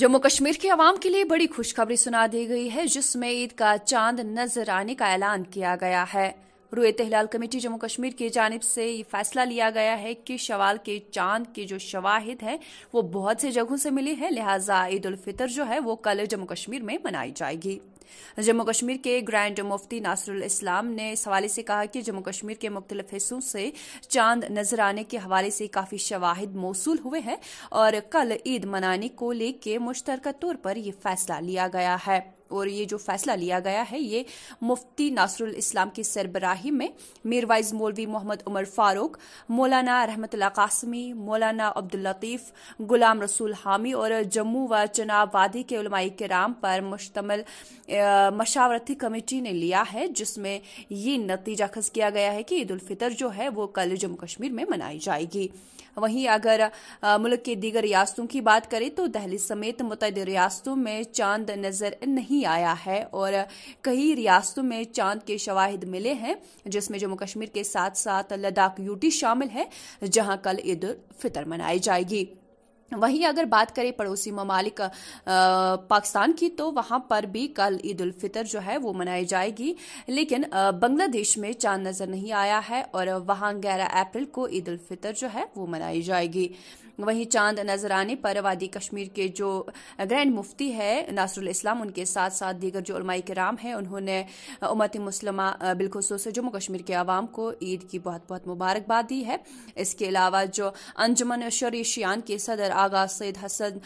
जम्मू कश्मीर के आवाम के लिए बड़ी खुशखबरी सुना दी गई है जिसमें ईद का चांद नजर आने का ऐलान किया गया है रुए तहलाल कमेटी जम्मू कश्मीर की जानब से ये फैसला लिया गया है कि शवाल के चांद के जो शवाहिद हैं वो बहुत से जगहों से मिले हैं लिहाजा ईद उल फितर जो है वो कल जम्मू कश्मीर में मनाई जाएगी जम्मू कश्मीर के ग्रैंड मुफ्ती नासरुल इस्लाम ने इस हवाले से कहा कि जम्मू कश्मीर के मुख्तलिफ हिस्सों से चांद नजर आने के हवाले से काफी शवाहिद मौसू हुए हैं और कल ईद मनाने को लेकर मुश्तरक तौर पर यह फैसला लिया गया है और ये जो फैसला लिया गया है ये मुफ्ती नासरुल इस्लाम की सरबराही में मीरवाइज मौलवी मोहम्मद उमर फारूक मौलाना रहमतुल्ला कासमी मौलाना अब्दुल लतीफ़ गुलाम रसूल हामी और जम्मू व चनाब वादी के उलमाई कराम पर मुश्तमल मशावरती कमेटी ने लिया है जिसमें ये नतीजा खस किया गया है कि ईद उल फितर जो है वो कल जम्मू कश्मीर में मनाई जाएगी वहीं अगर मुल्क के दीगर रियासतों की बात करें तो दहली समेत मुतद रियासतों में चांद नजर नहीं आया है और कई रियासतों में चांद के शवाहिद मिले हैं जिसमें जम्मू कश्मीर के साथ साथ लद्दाख यूटी शामिल है जहां कल ईद उल फितर मनाई जाएगी वहीं अगर बात करें पड़ोसी ममालिक पाकिस्तान की तो वहां पर भी कल ईद उल फितर जो है वो मनाई जाएगी लेकिन बांग्लादेश में चांद नजर नहीं आया है और वहां ग्यारह अप्रैल को ईद उल फितर जो है वो मनाई जाएगी वहीं चांद नजर आने पर वादी कश्मीर के जो ग्रैंड मुफ्ती है नासरुल इस्लाम उनके साथ साथ दीगर जो उलमाई राम हैं उन्होंने उमत मुसलमा बिलखसूस जम्मू कश्मीर के आवाम को ईद की बहुत बहुत मुबारकबाद दी है इसके अलावा जो अंजुमन शरीशियान के सदर आगा सैद हसन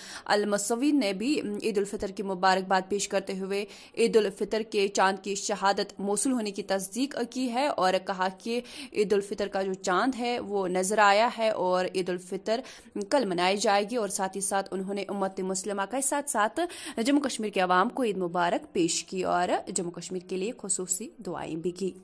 मसवीन ने भी ईद फितर की मुबारकबाद पेश करते हुए ईद फितर के चांद की शहादत मौसू होने की तस्दीक की है और कहा कि ईद फितर का जो चांद है वो नजर आया है और ईद फितर कल मनाई जाएगी और साथ ही साथ उन्होंने उम्मत मुस्लिमा के साथ साथ जम्मू कश्मीर के आवाम को ईद मुबारक पेश की और जम्मू कश्मीर के लिए खसूसी दुआएं भी की